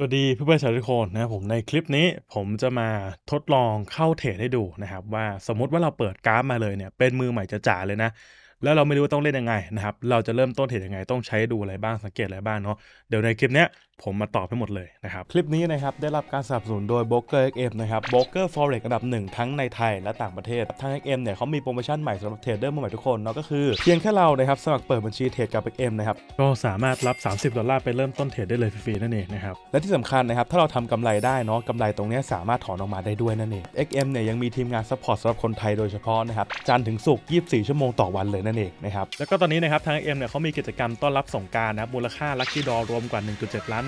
สวัสดีเพื่อนๆชาวทุกคนนะผมในคลิปนี้ผมจะมาทดลองเข้าเทรดให้ดูนะครับ ว่าสมมติว่าเราเปิดกราฟมาเลยเนี่ยเป็นมือใหม่จะจ๋าเลยนะ แล้วเรา ไม่รู้ว่าต้องเล่นยังไงนะครับเราจะเริ่มต้นเทรดยังไงต้องใช้ดูอะไรบ้างสังเกตอะไรบ้างเนาะเดี๋ยวในคลิปเนี้ยผมมาตอบให้หมดเลยนะครับ คลิปนี้นะครับ ได้รับการสนับสนุนโดย b เกอร์เอนะครับบ r o อ e r f อ r e x อันดับหนึ่งทั้งในไทยและต่างประเทศทางเอ็กเนี่ยเขามีโปรโมชั่นใหม่สำหรับเทรดเดอร์มือใหม่ทุกคนเนาะก็คือเพียงแค่เรานะครับ สมัครเปิดบัญชีเทรดกับเอ็็มนะครับ ก็สามารถรับ 30 ดอลลาร์ไปเริ่มต้นเทรดได้เลยฟรีๆ นั่นเองนะครับและที่สำคัญนะครับถ้าเราทำกำไรได้เนาะกำไรตรงนี้สามารถถอนออกมาได้ด้วยนั่นเองเอ็กเนี่ยยังมีทีมงานซัพพอร์ตสำหรับคนไทยโดยเฉพาะนะครับจันถึงศุกร์24 ชั่วโมงต่อวันเลยนั่นเองนะครับแล้วก็ตอนนี้นะครับทาง็ m เนี่ยเขามีกิจกรรมต้อนรับสงการนะมูลค่าลัคกี้ดอรวมกว่า 1.7ล้าน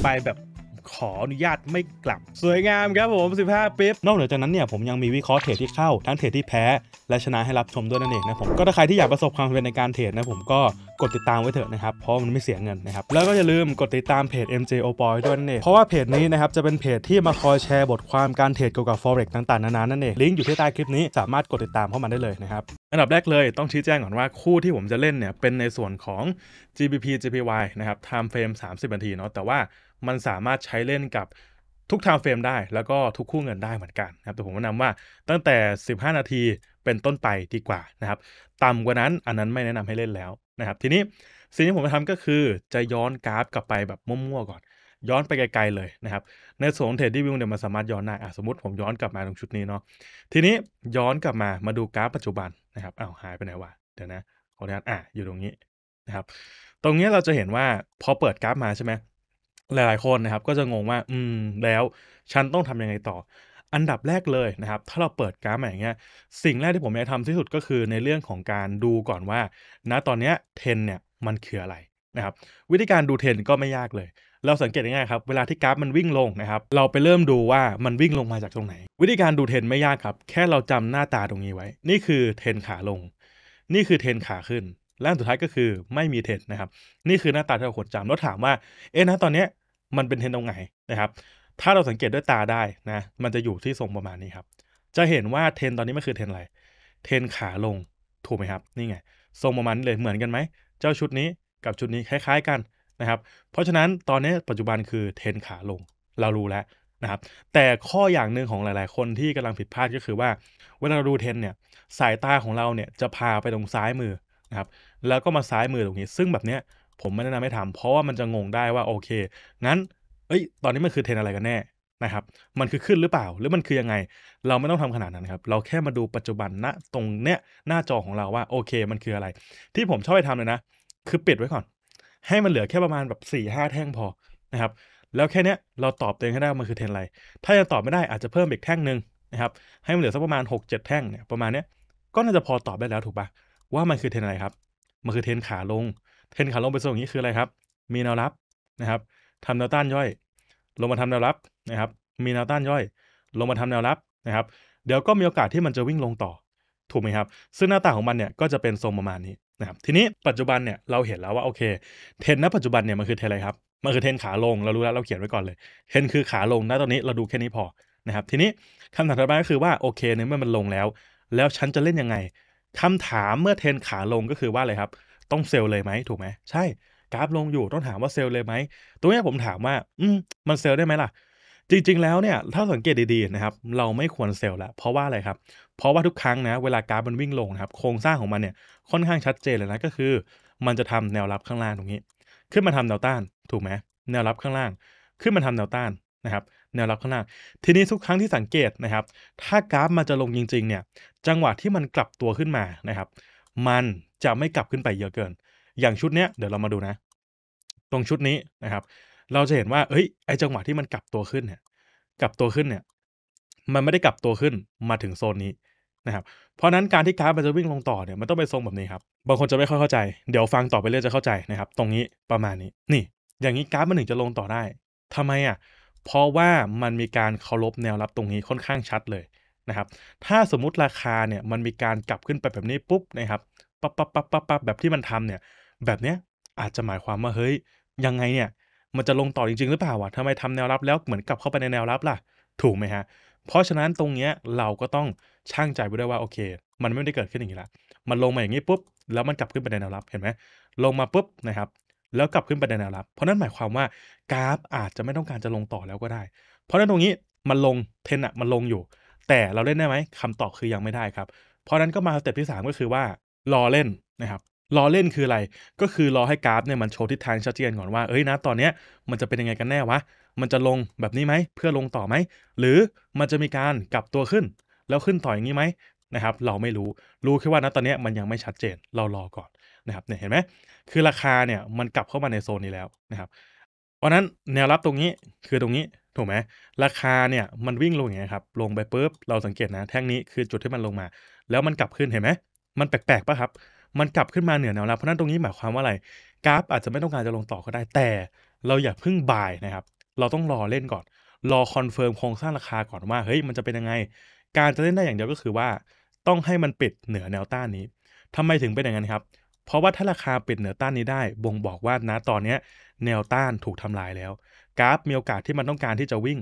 ไปแบบขออนุญาตไม่กลับสวยงามครับผม 15ปิ๊บนอกเหนือจากนั้นเนี่ยผมยังมีวิเคราะห์เทรดที่เข้า ทั้งเทรดที่แพ้ และชนะให้รับชมด้วยนั่นเองนะผม ก็ถ้าใครที่อยากประสบความสำเร็จในการเทรดนะผมก็กดติดตามไว้เถอะนะครับ เพราะมันไม่เสียเงินนะครับ แล้วก็อย่าลืมกดติดตามเพจ MJ o p o y ด้วยนั่นเองเพราะว่าเพจนี้นะครับจะเป็นเพจที่มาคอยแชร์บทความการเทรดเกี่ยวกับ forex ต่าง ๆนานานั่นเองลิงก์อยู่ที่ใต้คลิปนี้สามารถกดติดตามเข้ามาได้เลยนะครับอันดับแรกเลยต้องชี้แจงก่อนว่า คู่ที่ผมจะเล่นเนี่ยเป็นในส่วนของ GBP GPY นะครับ time frame 30นาทีเนาะแต่ว่ามันสามารถใช้เล่นกับทุกทาวเฟรมได้ แล้วก็ทุกคู่เงินได้เหมือนกันนะครับแต่ผมแนะนำว่าตั้งแต่ 15 นาทีเป็นต้นไปดีกว่านะครับ ต่ำกว่านั้นอันนั้นไม่แนะนำให้เล่นแล้วนะครับ ทีนี้ สิ่งที่ผมจะทำก็คือจะย้อนกราฟกลับไปแบบมั่วๆก่อน ย้อนไปไกล ๆเลยนะครับ ในส่วนเทรดดิ้งวิวเนี่ยมันสามารถย้อนได้สมมติผมย้อนกลับมาตรงชุดนี้เนาะทีนี้ย้อนกลับมามาดูกราฟปัจจุบันนะครับอ้าวหายไปไหนวะเดี๋ยวนะขออนุญาตอ่ะอยู่ตรงนี้นะครับตรงนี้เราจะเห็นว่าพอเปิดกราฟมาใช่ไหมหลาย ๆ คนนะครับก็จะงงว่าอืมแล้วฉันต้องทํำยังไงต่อ อันดับแรกเลยนะครับถ้าเราเปิดกราฟมาอย่างเงี้ยสิ่งแรกที่ผมอยากทำที่สุดก็คือในเรื่องของการดูก่อนว่าณนะตอนเนี้ยเทนเนี่ยมันคืออะไรนะครับวิธีการดูเทนก็ไม่ยากเลย เราสังเกตง่ายครับเวลาที่กราฟมันวิ่งลงนะครับ เราไปเริ่มดูว่ามันวิ่งลงมาจากตรงไหน วิธีการดูเทนไม่ยากครับ แค่เราจำหน้าตาตรงนี้ไว้ นี่คือเทนขาลง นี่คือเทนขาขึ้น และสุดท้ายก็คือไม่มีเทนนะครับนี่คือหน้าตาที่เราควรจำแล้วถามว่าเอ๊ะนะตอนเนี้ยมันเป็นเทนตรงไหนนะครับ ถ้าเราสังเกตด้วยตาได้นะ มันจะอยู่ที่ทรงประมาณนี้ครับ จะเห็นว่าเทนตอนนี้มันคือเทนอะไร เทนขาลง ถูกไหมครับ นี่ไงทรงประมาณนี้เลย เหมือนกันไหม เจ้าชุดนี้กับชุดนี้คล้ายๆกันนะครับ เพราะฉะนั้นตอนนี้ปัจจุบันคือเทนขาลง เรารู้แล้วนะครับ แต่ข้ออย่างหนึ่งของหลายๆคนที่กำลังผิดพลาดก็คือว่าเวลาเราดูเทนเนี่ย สายตาของเราเนี่ยจะพาไปตรงซ้ายมือนะครับ แล้วก็มาซ้ายมือตรงนี้ ซึ่งแบบเนี้ยผมไม่แนะนำให้ทำเพราะว่ามันจะงงได้ว่าโอเค งั้น เอ้ย ตอนนี้มันคือเทรนอะไรกันแน่ นะครับ มันคือขึ้นหรือเปล่า หรือมันคือยังไง เราไม่ต้องทำขนาดนั้นครับ เราแค่มาดูปัจจุบันณตรงเนี้ยหน้าจอของเราว่าโอเคมันคืออะไร ที่ผมชอบไปทำเลยนะ คือปิดไว้ก่อน ให้มันเหลือแค่ประมาณแบบ4ี่ห้าแท่งพอ นะครับ แล้วแค่นี้เราตอบตัวเองให้ได้วมันคือเทรนอะไร ถ้ายังตอบไม่ได้อาจจะเพิ่มอีกแท่งหนึ่งนะครับ ให้มันเหลือสักประมาณ 6 7 แท่งเนี่ยประมาณเนี้ยก็น่าจะพอตอบได้แล้วถูกปะว่ามันคือเทรนอะไรครับ มันคือเทรนขาลงเทนขาลงไปทรงอย่างนี้คือ อะไรครับ มีแนวรับนะครับทำแนวต้านย่อย ลงมาทำแนวรับนะครับ มีแนวต้านย่อย ลงมาทำแนวรับนะครับ เดี๋ยวก็มีโอกาสที่มันจะวิ่งลงต่อ ถูกไหมครับ ซึ่งหน้าตาของมันเนี่ยก็จะเป็นทรงประมาณนี้นะครับ ทีนี้ปัจจุบันเนี่ยเราเห็นแล้ว ว่าโอเค เทนณปัจจุบันเนี่ยมันคือเทนอะไรครับ มันคือเทนขาลงเรารู้แล้วเราเขียนไว้ก่อนเลย เทนคือขาลงณตอนนี้เราดูแค่นี้พอ นะครับ ทีนี้คำถามต่อไปก็คือว่าโอเคเนี่ยเมื่อมันลงแล้ว แล้วฉันจะเล่นยังไงคำถามเมื่อเทนขาลงก็คือว่าอะไรครับต้องเซลเลยไหมถูกไหม ใช่กราฟลงอยู่ ต้องถามว่าเซลเลยไหมตรงนี้ผมถามว่า อืมมันเซลได้ไหมล่ะ จริงๆ แล้วเนี่ย ถ้าสังเกตดีๆนะครับ เราไม่ควรเซลล์ละเพราะว่าอะไรครับ เพราะว่าทุกครั้งนะ เวลากราฟมันวิ่งลงครับ โครงสร้างของมันเนี่ยค่อนข้างชัดเจนเลยนะก็คือ มันจะทำแนวรับข้างล่างตรงนี้ ขึ้นมาทำแนวต้านถูกไหมแนวรับข้างล่าง ขึ้นมาทำแนวต้านนะครับแนวรับข้างล่างทีนี้ทุกครั้งที่สังเกตนะครับ ถ้ากราฟมันจะลงจริงๆเนี่ย จังหวะที่มันกลับตัวขึ้นมานะครับ มันจะไม่กลับขึ้นไปเยอะเกิน อย่างชุดเนี้ย เดี๋ยวเรามาดูนะ ตรงชุดนี้นะครับ เราจะเห็นว่า เอ้ย ไอจังหวะที่มันกลับตัวขึ้นเนี่ย กลับตัวขึ้นเนี่ย มันไม่ได้กลับตัวขึ้น มาถึงโซนนี้นะครับ เพราะนั้นการที่กราฟมันจะวิ่งลงต่อเนี่ย มันต้องไปทรงแบบนี้ครับ บางคนจะไม่ค่อยเข้าใจ เดี๋ยวฟังต่อไปเรื่อยจะเข้าใจนะครับ ตรงนี้ประมาณนี้ นี่ อย่างนี้กราฟมันถึงจะลงต่อได้ ทำไมอ่ะ เพราะว่ามันมีการเคารพแนวรับตรงนี้ค่อนข้างชัดเลยนะครับ ถ้าสมมุติราคาเนี่ย มันมีการกลับขึ้นไปแบบนี้ปุ๊บนะครับปั๊บปั๊บปั๊บปั๊บปั๊บแบบที่มันทำเนี่ย แบบเนี้ยอาจจะหมายความว่า เฮ้ย ยังไงเนี่ย มันจะลงต่อจริงๆหรือเปล่าวะทำไมทำแนวรับแล้วเหมือนกลับเข้าไปในแนวรับล่ะ ถูกไหมฮะ เพราะฉะนั้นตรงเนี้ยเราก็ต้องช่างใจไว้ด้วยว่าโอเค มันไม่ได้เกิดขึ้นอย่างนี้ละมันลงมาอย่างนี้ปุ๊บ แล้วมันกลับขึ้นไปในแนวรับ เห็นไหม ลงมาปุ๊บนะครับ แล้วกลับขึ้นไปในแนวรับ เพราะนั้นหมายความว่ากราฟอาจจะไม่ต้องการจะลงต่อแล้วก็ได้ เพราะนั้นตรงนี้มันลง เทนอะมันลงอยู่ แต่เราเล่นได้ไหมคำตอบคือยังไม่ได้ครับเพราะนั้นก็มาสเต็ปที่3ก็คือว่ารอเล่นนะครับ รอเล่นคืออะไร ก็คือรอให้กราฟเนี่ยมันโชว์ทิศทางชัดเจนก่อนว่า เอ้ยนะ ตอนเนี้ยมันจะเป็นยังไงกันแน่วะ มันจะลงแบบนี้ไหม เพื่อลงต่อไหม หรือมันจะมีการกลับตัวขึ้น แล้วขึ้นต่ออย่างนี้ไหมนะครับ เราไม่รู้ รู้แค่ว่านะ ตอนเนี้ยมันยังไม่ชัดเจนเรารอก่อนนะครับเนี่ยเห็นไหม คือราคาเนี่ยมันกลับเข้ามาในโซนนี้แล้วนะครับ เพราะนั้นแนวรับตรงนี้คือตรงนี้ ถูกไหม ราคาเนี่ยมันวิ่งลงอย่างเงี้ยครับ ลงไปปุ๊บ เราสังเกตนะแท่งนี้คือจุดที่มันลงมา แล้วมันกลับขึ้นเห็นไหมมันแปลกๆป่ะครับ มันกลับขึ้นมาเหนือแนวรับเพราะนั้นตรงนี้หมายความว่าอะไร กราฟอาจจะไม่ต้องการจะลงต่อก็ได้ แต่เราอย่าเพิ่งบายนะครับ เราต้องรอเล่นก่อน รอคอนเฟิร์มโครงสร้างราคาก่อนว่าเฮ้ยมันจะเป็นยังไง การจะเล่นได้อย่างเดียวก็คือว่า ต้องให้มันปิดเหนือแนวต้านนี้ ทำไมถึงเป็นอย่างนั้นครับ เพราะว่าถ้าราคาปิดเหนือต้านนี้ได้บ่งบอกว่านะตอนนี้แนวต้านถูกทำลายแล้ว กราฟมีโอกาสที่มันต้องการที่จะวิ่ง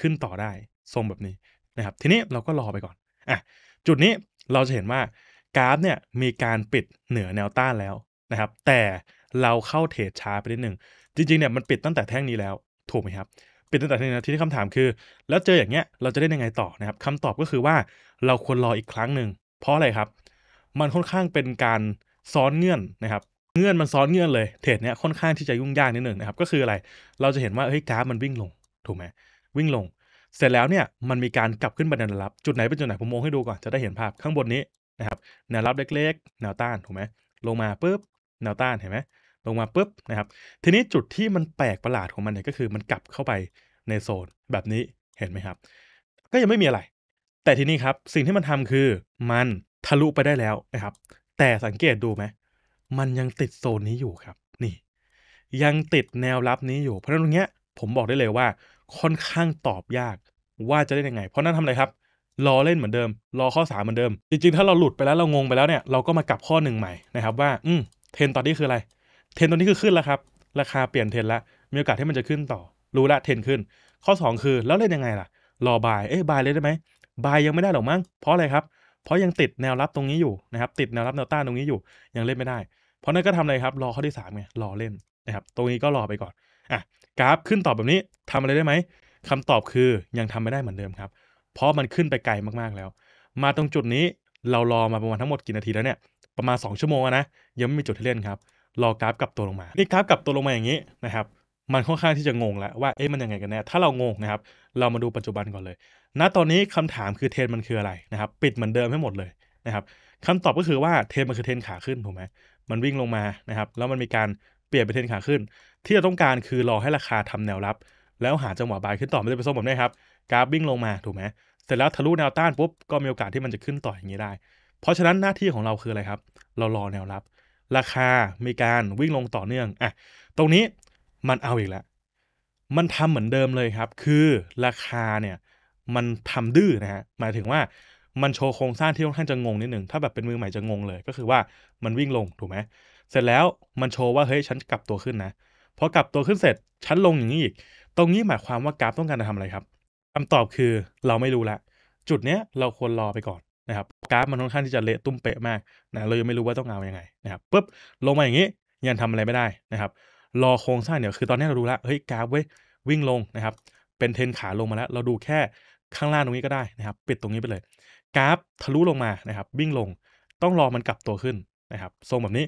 ขึ้นต่อได้ทรงแบบนี้นะครับ ทีนี้เราก็รอไปก่อนอ่ะจุดนี้เราจะเห็นว่ากราฟเนี่ยมีการปิดเหนือแนวต้านแล้วนะครับแต่เราเข้าเทรดช้าไปนิดหนึ่งจริงๆเนี่ยมันปิดตั้งแต่แท่งนี้แล้ว ถูกไหมครับ ปิดตั้งแต่แท่งนี้ทีนี้คำถามคือ แล้วเจออย่างเงี้ยเราจะได้ยังไงต่อนะครับคำตอบก็คือว่าเราควรรออีกครั้งหนึ่งเพราะอะไรครับ มันค่อนข้างเป็นการซ้อนเงื่อนนะครับ เงื่อนมันซ้อนเงื่อนเลย เทรดเนี้ยค่อนข้างที่จะยุ่งยากนิดหนึ่งนะครับก็คืออะไรเราจะเห็นว่าเฮ้ยกราฟมันวิ่งลงถูกไหมวิ่งลง เสร็จแล้วเนี่ยมันมีการกลับขึ้นบันไดรับ จุดไหนเป็นจุดไหนผมมองให้ดูก่อนจะได้เห็นภาพข้างบนนี้นะครับแนวรับเล็กๆ แนวต้านถูกไหมลงมาปุ๊บแนวต้านเห็นไหม ลงมาปุ๊บนะครับ ทีนี้จุดที่มันแปลกประหลาดของมันเนี่ยก็คือมันกลับเข้าไปในโซนแบบนี้ เห็นไหมครับ ก็ยังไม่มีอะไร แต่ทีนี้ครับสิ่งที่มันทำคือมันทะลุไปได้แล้วนะครับ แต่สังเกตดูไหม มันยังติดโซนนี้อยู่ครับ นี่ ยังติดแนวรับนี้อยู่ เพราะฉะนั้นตรงเนี้ยผมบอกได้เลยว่า ค่อนข้างตอบยากว่าจะได้ยังไง เพราะนั้นทำอะไรครับรอเล่นเหมือนเดิม รอข้อ 3 เหมือนเดิม จริงๆ ถ้าเราหลุดไปแล้วเรางงไปแล้วเนี่ย เราก็มากลับข้อหนึ่งใหม่นะครับว่า อืมเทนตอนนี้คืออะไร เทนตอนนี้คือขึ้น แล้วครับ ราคาเปลี่ยนเทนแล้ว มีโอกาสที่มันจะขึ้นต่อ รู้ละ เทนขึ้น ข้อ 2 คือแล้วเล่นยังไงล่ะ รอบาย เอ๊ะบายเลยได้ไหมบายยังไม่ได้หรอกมั้ง เพราะอะไรครับ เพราะยังติดแนวรับตรงนี้อยู่นะครับ ติดแนวรับแนวต้านตรงนี้อยู่ ยังเล่นไม่ได้ เพราะนั้นก็ทำอะไรครับ รอข้อที่ 3ไง รอเล่นนะครับ ตรงนี้ก็รอไปก่อน อ่ะ กราฟขึ้นตอบแบบนี้ทำอะไรได้ไหมคำตอบคือยังทำไม่ได้เหมือนเดิมครับเพราะมันขึ้นไปไกลมากๆ แล้ว มาตรงจุดนี้เรารอมาประมาณทั้งหมดกี่นาทีแล้วเนี่ยประมาณ2ชั่วโมงนะยังไม่มีจุดที่เล่นครับรอกราฟกลับตัวลงมานี่กราฟกลับตัวลงมาอย่างนี้นะครับมันค่อนข้างที่จะงงแล้วว่าเอ๊ะมันยังไงกันแน่ถ้าเรางงนะครับเรามาดูปัจจุบันก่อนเลย ณตอนนี้คำถามคือเทรนมันคืออะไรนะครับปิดเหมือนเดิมให้หมดเลยนะครับคำตอบก็คือว่าเทรนมันคือเทรนขาขึ้นถูกไหมมันวิ่งลงมานะครับแล้วมันมีการเปลี่ยนเป็นเทรนขาขึ้น ที่เราต้องการคือรอให้ราคาทำแนวรับ แล้วหาจังหวะบายขึ้นต่อไม่ได้ไปส้มผมได้ครับกราฟวิ่งลงมาถูกไหมเสร็จแล้วทะลุแนวต้านปุ๊บก็มีโอกาสที่มันจะขึ้นต่ออย่างนี้ได้ เพราะฉะนั้นหน้าที่ของเราคืออะไรครับเรารอแนวรับ ราคามีการวิ่งลงต่อเนื่องอ่ะตรงนี้มันเอาอีกแล้วมันทำเหมือนเดิมเลยครับ คือราคาเนี่ยมันทำดื้อนะฮะหมายถึงว่ามันโชว์โครงสร้างที่ค่อนข้างจะงงนิดหนึ่งถ้าแบบเป็นมือใหม่จะงงเลย ก็คือว่ามันวิ่งลงถูกไหมเสร็จแล้วมันโชว์ว่าเฮ้ยฉันกลับตัวขึ้นนะพอกลับตัวขึ้นเสร็จฉันลงอย่างนี้อีก ตรงนี้หมายความว่ากราฟต้องการจะทำอะไรครับคำตอบคือเราไม่รู้ละ จุดเนี้ยเราควรรอไปก่อนนะครับกราฟมันค่อนข้างที่จะเละตุ้มเป๊ะมากนะเรายังไม่รู้ว่าต้องเอาอยัางไงนะครับปุ๊บลงมาอย่างนี้ ยังทำอะไรไม่ได้นะครับรอโครงสร้างเดี๋ยวคือ ตอนนี้เราดูละเฮ้ยกราฟเว้ยวิ่งลงนะครับ เป็นเทนขาลงมาแล้วเราดูแค่ข้างล่างตรงนี้ก็ได้นะครับปิดตรงนี้ไปเลย กราฟทะลุลงมานะครับ วิ่งลงต้องรอมันกลับตัวขึ้นนะครับทรงแบบนี้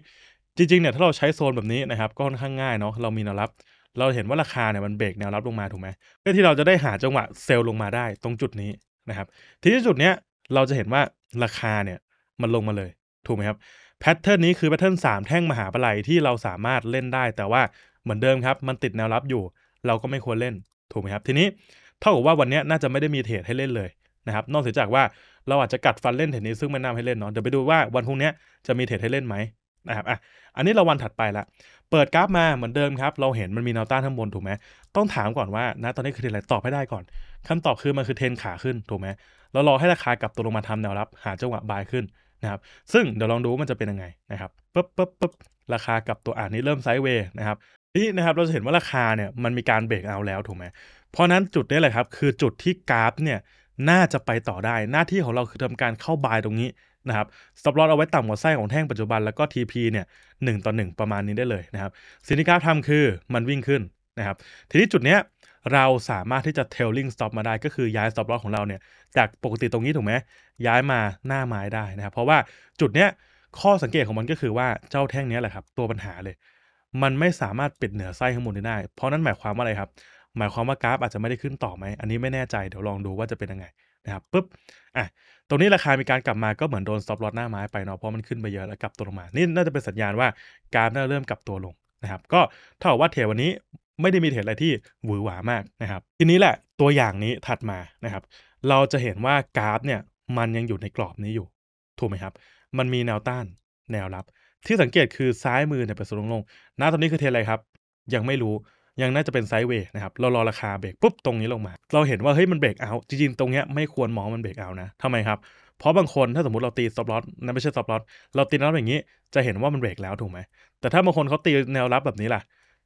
จริงๆเนี่ยถ้าเราใช้โซนแบบนี้นะครับก็ค่อนข้างง่ายเนาะเรามีแนวรับเราเห็นว่าราคาเนี่ยมันเบรกแนวรับลงมาถูกไหมเพื่อที่เราจะได้หาจังหวะเซลล์ลงมาได้ตรงจุดนี้นะครับ ทีนี้จุดเนี้ยเราจะเห็นว่าราคาเนี่ยมันลงมาเลยถูกไหมครับแพทเทิร์นนี้คือแพทเทิร์นมแท่งมหาปลัยที่เราสามารถเล่นได้ แต่ว่าเหมือนเดิมครับ มันติดแนวรับอยู่ เราก็ไม่ควรเล่นถูกไหมครับทีนี้เท่ากับว่าวันนี้น่าจะไม่ได้มีเทรดให้เล่นเลยนะครับนอกจากว่าเราอาจจะกัดฟันเล่นเทรดนี้ซึ่งไม่นำให้เล่นเนาะเดี๋ยวไปดูว่าวันพรุ่งนี้จะมีเทรดให้เล่นไหมนะครับอ่ะอันนี้เราวันถัดไปละ เปิดกราฟมาเหมือนเดิมครับ เราเห็นมันมีแนวต้านข้างบนถูกไหมต้องถามก่อนว่านะตอนนี้คือเทรนอะไรตอบให้ได้ก่อนคำตอบคือมันคือเทรนขาขึ้นถูกไหมเรารอให้ราคากลับตัวลงมาทำแนวรับ หาจังหวะบายขึ้นนะครับซึ่งเดี๋ยวลองดูมันจะเป็นยังไงนะครับปึ๊บปึ๊บปึ๊บราคากลับตัวอ่านนี้เริ่มไซด์เวย์นะครับนี่นะครับเราจะเห็นว่าราคาเนี่ยมันมีการเบรกเอาแล้วถูกไหมเพราะนั้นจุดนี้แหละครับคือจุดที่กราฟเนี่ยน่าจะไปต่อได้หน้าที่ของเราคือทำการเข้าบายตรงนี้นะครับสต็อปลอสเอาไว้ต่ำกว่าไส้ของแท่งปัจจุบัน แล้วก็ TP เนี่ยหต่อ1ประมาณนี้ได้เลยนะครับสิ่งที่กราฟทำคือมันวิ่งขึ้นนะครับทีนี้จุดเนี้ยเราสามารถที่จะ t ทล l i n g stop มาได้ก็คือย้ายสต็อปลอ s ของเราเนี่ยจากปกติตรงนี้ถูกไหมย้ายมาหน้าไม้ได้นะครับเพราะว่าจุดเนี้ยข้อสังเกตของมันก็คือว่าเจ้าแท่งนี้แหละครับตัวปัญหาเลย มันไม่สามารถปิดเหนือไส้ข้างบนได้ เพราะนั้นหมายความว่าอะไรครับหมายความว่ากราฟอาจจะไม่ได้ขึ้นต่อไหมอันนี้ไม่แน่ใจเดี๋ยวลองดูว่าจะเป็นยังไงะครับปุ๊บ อ่ะ ตรงนี้ราคามีการกลับมาก็เหมือนโดนสต็อปลอดหน้าไม้ไปเนาะ เพราะมันขึ้นไปเยอะแล้วกลับตัวลงมา นี่น่าจะเป็นสัญญาณว่า การเริ่มกลับตัวลงนะครับ ก็เท่ากับว่าเทรดวันนี้ไม่ได้มีเทรดอะไรที่หวือหวามากนะครับ ทีนี้แหละตัวอย่างนี้ถัดมานะครับ เราจะเห็นว่ากราฟเนี่ยมันยังอยู่ในกรอบนี้อยู่ ถูกไหมครับ มันมีแนวต้านแนวรับ ที่สังเกตคือซ้ายมือเนี่ยเป็นสลงลงณตอนนี้คือเทรดอะไรครับยังไม่รู้ยังน่าจะเป็นไซด์เวย์นะครับเรารอราคาเบรกปุ๊บ ตรงนี้ลงมา เราเห็นว่า เฮ้ยมันเบรกเอาจริงๆตรงเนี้ยไม่ควรมองมันเบรกเอานะทำไมครับเพราะบางคนถ้าสมมติเราตีสต็อปลอสนั่นไม่ใช่สต็อปลอสเราตีนรับอย่างนี้จะเห็นว่ามันเบรกแล้ว ถูกไหม แต่ถ้าบางคนเขาตีแนวรับแบบนี้ล่ะ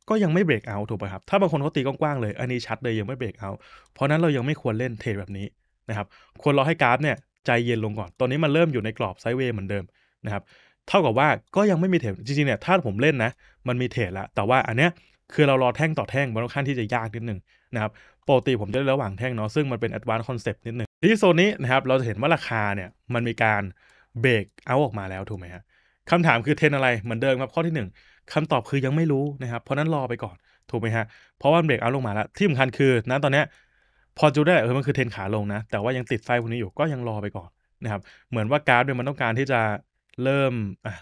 ก็ยังไม่เบรกเอาถูกไหมครับ ถ้าบางคนเขาตีกว้างๆเลยอันนี้ชัดเลยยังไม่เบรกเอาเพราะนั้นเรายังไม่ควรเล่นเทรดแบบนี้นะครับควรรอให้กราฟเนี่ยใจเย็นลงก่อนตอนนี้มันเริ่มอยู่ในกรอบไซด์เวย์เหมือนเดิมนะครับเท่ากับว่าก็ยังไม่มีเทรดจริงๆเนี่ยถ้าผมเล่นนะมันมีเทรดลวแต่ว่าอันเนี้ยคือเรารอแท่งต่อแท่งมันค่อนข้างที่จะยากนิดนึงนะครับปกติผมจะได้ระหว่างแท่งเนาะซึ่งมันเป็นแอดวานซ์คอนเซปต์นิดนึงที่โซนนี้นะครับเราจะเห็นว่าราคาเนี่ยมันมีการเบรกเอาออกมาแล้วถูกไหมฮะคำถามคือเทรนอะไรเหมือนเดิมครับข้อที่ 1 คำตอบคือยังไม่รู้นะครับเพราะนั้นรอไปก่อนถูกไหมฮะ เพราะว่าเบรกเอาลงมาแล้วที่สำคัญคือนะตอนนี้พอจูได้เออมันคือเทรนขาลงนะแต่ว่ายังติดไฟพวกนี้อยู่ก็ยังรอไปก่อนนะครับเหมือนว่าการ์ดเนี่ยมันต้องการที่จะเริ่ม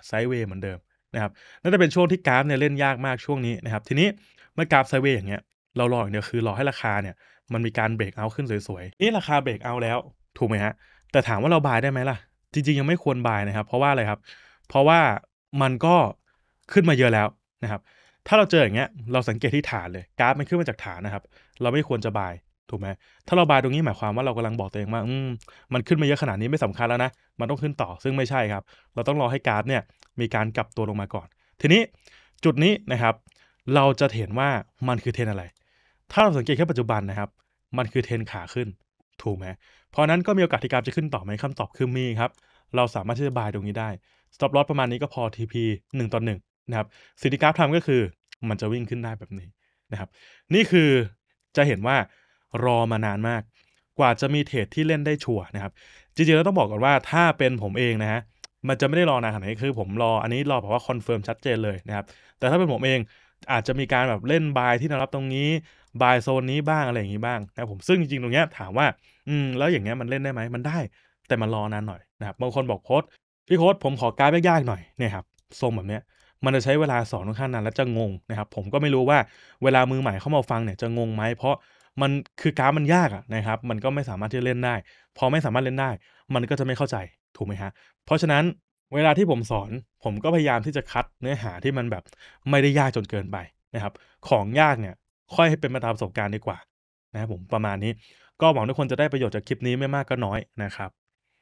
ไซด์เวย์เหมือนเดิมนะครับน่าจะเป็นช่วงที่กราฟเนี่ยเล่นยากมากช่วงนี้นะครับทีนี้เมื่อกราฟไซเวย์อย่างเงี้ยเรารออย่างเดียวคือรอให้ราคาเนี่ยมันมีการเบรกเอา ขึ้นสวยๆ นี่ราคาเบรกเอาแล้ว ถูกไหมฮะ แต่ถามว่าเราบายได้ไหมล่ะ จริงๆยังไม่ควรบายนะครับ เพราะว่าอะไรครับ เพราะว่ามันก็ขึ้นมาเยอะแล้วนะครับ ถ้าเราเจออย่างเงี้ยเราสังเกตที่ฐานเลยกราฟมันขึ้นมาจากฐานนะครับเราไม่ควรจะบายถูกไหมถ้าเราบายตรงนี้หมายความว่าเรากำาลังบอกตัวเองว่าอืมมันขึ้นมาเยอะขนาดนี้ไม่สำคัญแล้วนะมันต้องขึ้นต่อซึ่งไม่ใช่ครับ เราต้องรอให้กราฟเนี่ยมีการกลับตัวลงมาก่อน ทีนี้จุดนี้นะครับ เราจะเห็นว่ามันคือเทรนอะไร ถ้าเราสังเกตแค่ปัจจุบันนะครับ มันคือเทรนขาขึ้นถูกไหมเพราะนั้นก็มีโอกาสที่กราฟจะขึ้นต่อไหมคำตอบคือ มีครับ เราสามารถที่จะบายตรงนี้ได้ stop loss ประมาณนี้ก็พอ TP 1ต่อ1นะครับสิ่งที่กราฟทำก็คือมันจะวิ่งขึ้นได้แบบนี้นะครับ นี่คือจะเห็นว่ารอมานานมากกว่าจะมีเทรดที่เล่นได้ชัวร์นะครับจริงๆแล้วต้องบอกก่อนว่าถ้าเป็นผมเองนะฮะมันจะไม่ได้รอนานขนาดนี้คือผมรออันนี้รอแบบว่าคอนเฟิร์มชัดเจนเลยนะครับแต่ถ้าเป็นผมเองอาจจะมีการแบบเล่นบายที่แนวรับตรงนี้บายโซนนี้บ้างอะไรอย่างนี้บ้างนะผมซึ่งจริงๆตรงเนี้ยถามว่าอืมแล้วอย่างเงี้ยมันเล่นได้ไหม มันได้ แต่มันรอนานหน่อยนะครับบางคนบอกโค้ดพี่โค้ดผมขอการยากๆหน่อยเนี่ยครับทรงแบบเนี้ยมันจะใช้เวลาสอนค่อนข้างนานและจะงงนะครับผมก็ไม่รู้ว่า เวลามือใหม่เข้ามาฟังเนี่ยจะงงไหมเพราะมันคือการมันยากอะนะครับมันก็ไม่สามารถที่จะเล่นได้พอไม่สามารถเล่นได้ มันก็จะไม่เข้าใจถูกไหมฮะ เพราะฉะนั้นเวลาที่ผมสอนผมก็พยายามที่จะคัดเนื้อหาที่มันแบบไม่ได้ยากจนเกินไปนะครับ ของยากเนี่ย ค่อยให้เป็นมาตามประสบการณ์ดีกว่านะครับผมประมาณนี้ก็หวังทุกคนจะได้ประโยชน์จากคลิปนี้ไม่มากก็น้อยนะครับ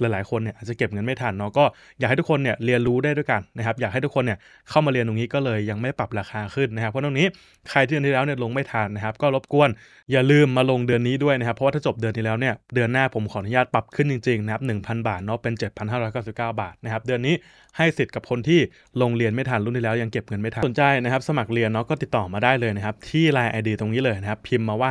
หลายๆคนเนี่ยอาจจะเก็บเงินไม่ทันเนาะก็อยากให้ทุกคนเนี่ยเรียนรู้ได้ด้วยกันนะครับอยากให้ทุกคนเนี่ยเข้ามาเรียนตรงนี้ก็เลยยังไม่ปรับราคาขึ้นนะครับเพราะตรงนี้ใครที่เดือนที่แล้วเนี่ยลงไม่ทันนะครับก็รบกวนอย่าลืมมาลงเดือนนี้ด้วยนะครับเพราะว่าถ้าจบเดือนที่แล้วเนี่ยเดือนหน้าผมขออนุญาตปรับขึ้นจริงๆ นะครับหงพันบาทเนาะเป็น7าสิบาทนะครับเดือนนี้ให้สิทธิ์กับคนที่ลงเรียนไม่ทันรุ่นที่แล้ว ยังเก็บเงินไม่ทันสนใจนะครับสมัครเรียนเนาะก็ติดต่อมาได้เลยนะครับที่ไอเดียตรงนี้เลยนะครับพิมพ์มาว่า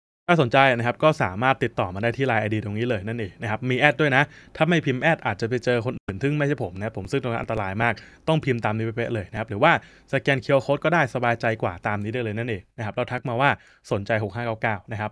ถ้าสนใจนะครับ ก็สามารถติดต่อมาได้ที่ไลน์ไอดีตรงนี้เลยนั่นเองนะครับ มีแอดด้วยนะ ถ้าไม่พิมพ์แอดอาจจะไปเจอคนอื่นทึ่งไม่ใช่ผมนะผมซึ่งตรงนั้นอันตรายมาก ต้องพิมพ์ตามนี้เป๊ะเลยนะครับ หรือว่าสแกนเคียร์โค้ดก็ได้สบายใจกว่าตามนี้ได้เลยนั่นเองนะครับ เราทักมาว่าสนใจ 6599 นะครับ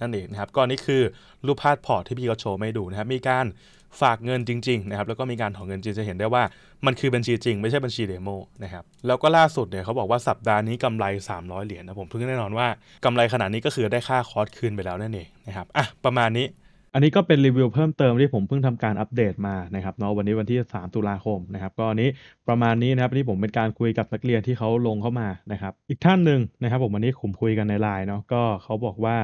นั่นเองนะครับก็นนี่คือรูปภาพพอร์ตที่พี่เขาโชว์ไม่ดูนะครับมีการฝากเงินจริงๆนะครับแล้วก็มีการถอนเงินจริงจะเห็นได้ว่ามันคือบัญชีจริง ไม่ใช่บัญชีเดโมนะครับแล้วก็ล่าสุดเนี่ยเขาบอกว่าสัปดาห์นี้กำไร 300 เหรียญนะผมเพิ่งแน่นอนว่ากำไรขนาดนี้ก็คือได้ค่าคอร์สคืนไปแล้วนั่นเองนะครับอ่ะประมาณนี้อันนี้ก็เป็นรีวิวเพิ่มเติมที่ผมเพิ่งทำการอัปเดตมานะครับเนาะวันนี้วันที่ 3 ตุลาคมนะครับก็นี้ประมาณนี้นะครับนี่ผมเป็นการคุยกับนักเรียนที่เขาลงเข้ามานะครับอีกท่านหนึ่งนะครับผมวันนี้ขุมคุยกันในไลน์เนาะก็เขาบอกว่า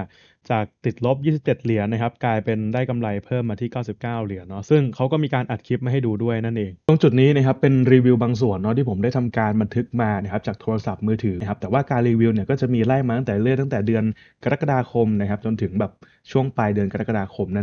จากติดลบ 27 เหรียญนะครับกลายเป็นได้กำไรเพิ่มมาที่ 99 เหรียญเนาะซึ่งเขาก็มีการอัดคลิปมาให้ดูด้วยนั่นเองตรงจุดนี้นะครับเป็นรีวิวบางส่วนเนาะที่ผมได้ทำการบันทึกมานะครับจากโทรศัพท์มือถือนะครับแต่ว่าการรีวิวเนี่ยก็จะมีไล่มาตั้งแต่เรื่อยตั้งแต่เดือนกรกฎาคมนะครับจนถึงแบบช่วงปลายเดือนกรกฎาคมนั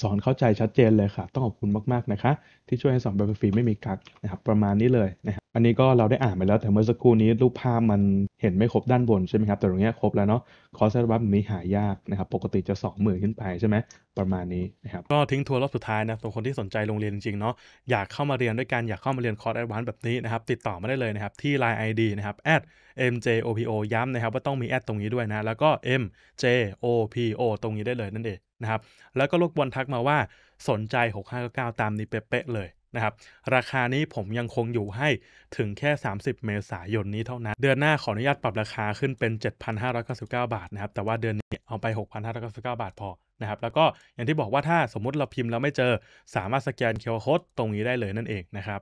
สอนเข้าใจชัดเจนเลยค่ะ ต้องขอบคุณมาก ๆ นะคะ ที่ช่วยให้สอนแบบฟรีไม่มีกักนะครับประมาณนี้เลยนะครับอันนี้ก็เราได้อ่านไปแล้ว แต่เมื่อสักครู่นี้รูปภาพมันเห็นไม่ครบด้านบนใช่ไหมครับแต่ตรงนี้ครบแล้วเนาะคอร์สรับแบบนี้หายากนะครับปกติจะ2มื่นขึ้นไปใช่ไหมประมาณนี้นะครับก็ทิ้งทัวร์รอบสุดท้ายนะตัวคนที่สนใจโรงเรียนจริงๆเนาะอยากเข้ามาเรียนด้วยกันอยากเข้ามาเรียนคอร์สแอดวานซ์แบบนี้นะครับติดต่อมาได้เลยนะครับที่ Line ID นะครับ @mjopo ย้ำนะครับว่าต้องมีแอดตรงนี้ด้วยนะแล้วก็ mjopo ตรงนี้ได้เลยนั่นเองนะครับแล้วก็ลูกบอลทักมาว่าสนใจ 6599ตามนี้เป๊ะเลยนะครับ ราคานี้ผมยังคงอยู่ให้ถึงแค่ 30 เมษายนนี้เท่านั้น เดือนหน้าขออนุญาตปรับราคาขึ้นเป็น 7,599 บาทนะครับ แต่ว่าเดือนนี้เอาไป 6,599 บาทพอนะครับ แล้วก็อย่างที่บอกว่าถ้าสมมติเราพิมพ์แล้วไม่เจอสามารถสแกนเคอร์โคดตรงนี้ได้เลยนั่นเองนะครับ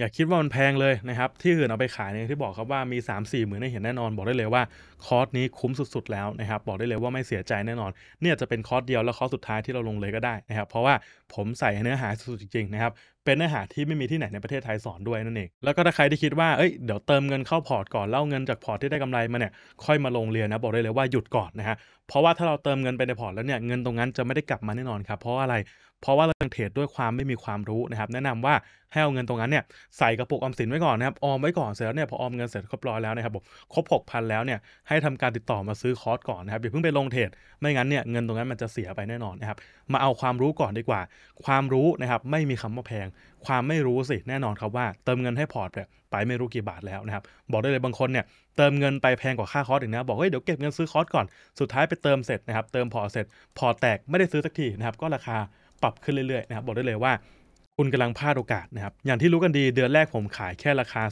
อย่าคิดว่ามันแพงเลยนะครับที่อื่นเอาไปขายเนี่ยที่บอกครับว่ามี 3 4มสี่หมื่นได้เห็นแน่นอน บอกได้เลยว่าคอร์สนี้คุ้มสุด ๆแล้วนะครับบอกได้เลยว่าไม่เสียใจแน่นอนเนี่ยจะเป็นคอร์สเดียวแล้วคอร์สสุดท้ายที่เราลงเลยก็ได้นะครับเพราะว่าผมใส่เนื้อหาสุดจริงๆนะครับเป็นเนื้อหาที่ไม่มีที่ไหนในประเทศไทยสอนด้วยนั่นเองแล้วก็ถ้าใครที่คิดว่าเอ้ยเดี๋ยวเติมเงินเข้าพอร์ตก่อนเล่าเงินจากพอร์ตที่ได้กำไรมาเนี่ยค่อยมาลงเรียนนะบอกได้เลยว่าหยุดก่อนนะฮะเพราะว่าถ้าเราเติมเงินไปในพอร์ตแล้วเนี่ยเงินตรงนั้นจะไม่ได้กลับมาแน่นอนครับ เพราะอะไร เพราะว่าเราเทรดด้วยความไม่มีความรู้นะครับแนะนำว่าให้เอาเงินตรงนั้นเนี่ยใส่กระปุกออมสินไว้ก่อนนะครับออมไว้ก่อนเสร็จแล้วเนี่ยพอออมเงินเสร็จครบร้อยแล้วนะครับผมครบหกพันแล้วเนี่ยให้ทำการติดต่อมาซื้อคอร์สก่อนนะครับอย่าเพิ่งไปลงเทรดไม่งั้นเนี่ยเงินตรงนั้นมันจะเสียไปแน่นอนนะครับมาเอาความรู้ก่อนดีกว่า ความรู้นะครับไม่มีคำว่าแพงความไม่รู้สิแน่นอนครับว่าเติมเงินให้พอร์ตเนี่ยไปไม่รู้กี่บาทแล้วนะครับบอกได้เลยบางคนเนี่ยเติมเงินไปแพงกว่าค่าคอร์สอีกนะบอกเฮ้ยเดี๋ยวเก็บเงินซื้อคอร์สก่อนสุดท้ายไปเติมเสร็จนะครับเติมพอร์ตเสร็จ พอร์ตแตกไม่ได้ซื้อสักทีนะครับก็ราคาปรับขึ้นเรื่อยๆนะครับบอกได้เลยว่าคุณกำลังพลาดโอกาสนะครับอย่างที่รู้กันดีเดือนแรกผมขายแค่ราคา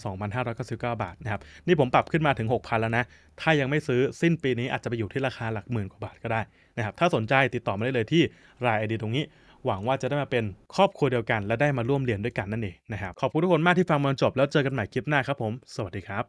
2,599บาทนะครับนี่ผมปรับขึ้นมาถึง6,000แล้วนะถ้ายังไม่ซื้อสิ้นปีนี้อาจจะไปอยู่ที่ราคาหลักหมื่นกว่าบาทก็ได้นะครับถ้าสนใจติดต่อมาได้เลยที่รายไอดีตรงนี้หวังว่าจะได้มาเป็นครอบครัวเดียวกันและได้มาร่วมเรียนด้วยกันนั่นเองนะครับขอบคุณทุกคนมากที่ฟังมาจบ แล้วเจอกันใหม่คลิปหน้าครับผม สวัสดีครับ